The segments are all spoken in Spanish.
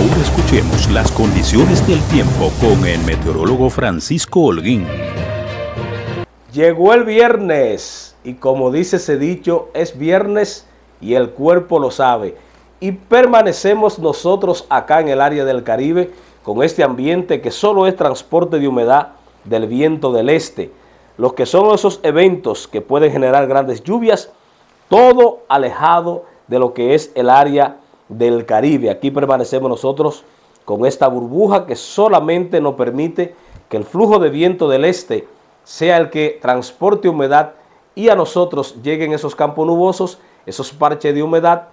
Ahora escuchemos las condiciones del tiempo con el meteorólogo Francisco Holguín. Llegó el viernes y como dice ese dicho, es viernes y el cuerpo lo sabe. Y permanecemos nosotros acá en el área del Caribe con este ambiente que solo es transporte de humedad del viento del este. Los que son esos eventos que pueden generar grandes lluvias, todo alejado de lo que es el área del Caribe. Aquí permanecemos nosotros con esta burbuja que solamente nos permite que el flujo de viento del este sea el que transporte humedad y a nosotros lleguen esos campos nubosos, esos parches de humedad.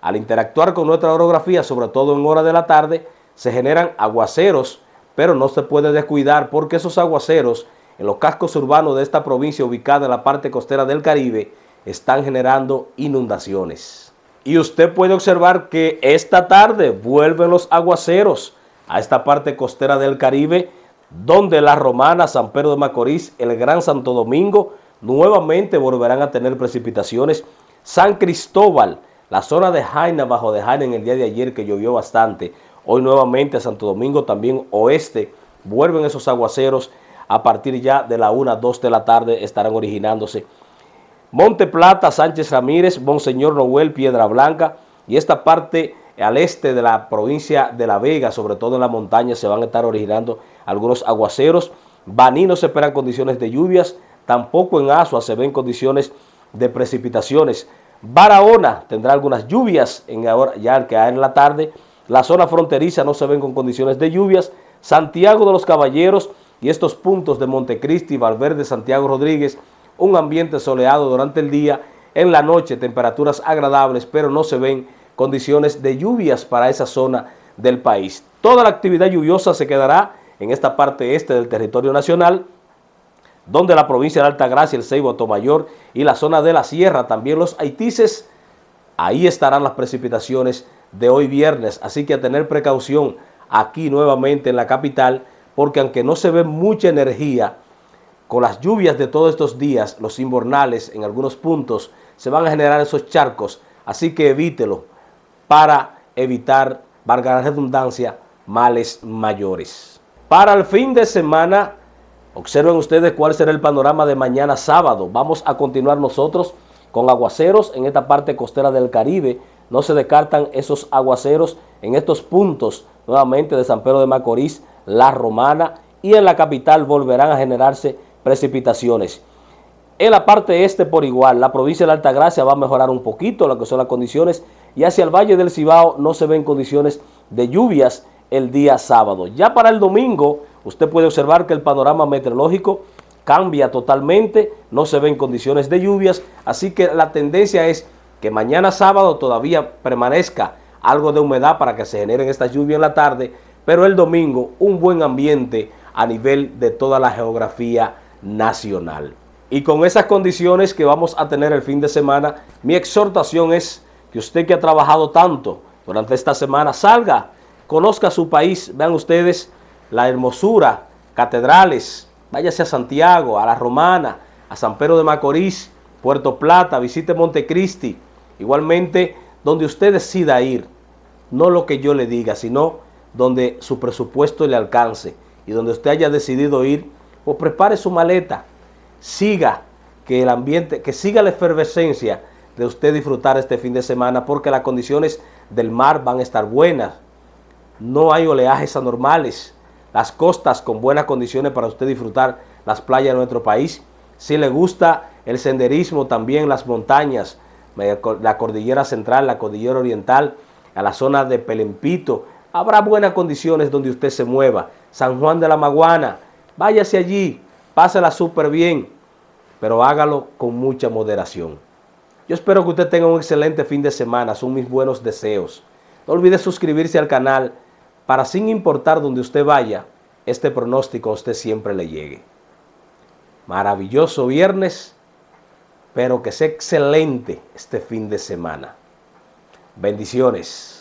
Al interactuar con nuestra orografía, sobre todo en hora de la tarde, se generan aguaceros, pero no se puede descuidar porque esos aguaceros en los cascos urbanos de esta provincia ubicada en la parte costera del Caribe están generando inundaciones. Y usted puede observar que esta tarde vuelven los aguaceros a esta parte costera del Caribe, donde la Romana, San Pedro de Macorís, el Gran Santo Domingo, nuevamente volverán a tener precipitaciones. San Cristóbal, la zona de Jaina, bajo de Jaina en el día de ayer que llovió bastante. Hoy nuevamente Santo Domingo, también oeste, vuelven esos aguaceros a partir ya de la 1, 2 de la tarde estarán originándose Monte Plata, Sánchez Ramírez, Monseñor Noel, Piedra Blanca y esta parte al este de la provincia de La Vega, sobre todo en la montaña, se van a estar originando algunos aguaceros. Baní no se esperan condiciones de lluvias, tampoco en Asua se ven condiciones de precipitaciones. Barahona tendrá algunas lluvias en ahora, ya que hay en la tarde. La zona fronteriza no se ven con condiciones de lluvias. Santiago de los Caballeros y estos puntos de Montecristi, Valverde, Santiago Rodríguez, un ambiente soleado durante el día, en la noche temperaturas agradables, pero no se ven condiciones de lluvias para esa zona del país. Toda la actividad lluviosa se quedará en esta parte este del territorio nacional, donde la provincia de Altagracia, el Ceibo, Tomayor y la zona de la sierra, también los haitices, ahí estarán las precipitaciones de hoy viernes. Así que a tener precaución aquí nuevamente en la capital, porque aunque no se ve mucha energía, con las lluvias de todos estos días, los invernales en algunos puntos, se van a generar esos charcos, así que evítelo para evitar, valga la redundancia, males mayores. Para el fin de semana, observen ustedes cuál será el panorama de mañana sábado. Vamos a continuar nosotros con aguaceros en esta parte costera del Caribe. No se descartan esos aguaceros en estos puntos nuevamente de San Pedro de Macorís, La Romana y en la capital volverán a generarse precipitaciones. En la parte este por igual, la provincia de la Altagracia va a mejorar un poquito lo que son las condiciones y hacia el Valle del Cibao no se ven condiciones de lluvias el día sábado. Ya para el domingo, usted puede observar que el panorama meteorológico cambia totalmente, no se ven condiciones de lluvias, así que la tendencia es que mañana sábado todavía permanezca algo de humedad para que se generen estas lluvias en la tarde, pero el domingo un buen ambiente a nivel de toda la geografía nacional. Y con esas condiciones que vamos a tener el fin de semana, mi exhortación es que usted que ha trabajado tanto durante esta semana, salga, conozca su país, vean ustedes la hermosura, catedrales, váyase a Santiago, a La Romana, a San Pedro de Macorís, Puerto Plata, visite Montecristi, igualmente donde usted decida ir, no lo que yo le diga, sino donde su presupuesto le alcance y donde usted haya decidido ir o prepare su maleta, siga que el ambiente, que siga la efervescencia de usted disfrutar este fin de semana porque las condiciones del mar van a estar buenas. No hay oleajes anormales. Las costas con buenas condiciones para usted disfrutar las playas de nuestro país. Si le gusta el senderismo, también las montañas, la cordillera central, la cordillera oriental, a la zona de Pelempito, habrá buenas condiciones donde usted se mueva. San Juan de la Maguana, váyase allí, pásela súper bien, pero hágalo con mucha moderación. Yo espero que usted tenga un excelente fin de semana, son mis buenos deseos. No olvide suscribirse al canal para sin importar donde usted vaya, este pronóstico a usted siempre le llegue. Maravilloso viernes, pero que sea excelente este fin de semana. Bendiciones.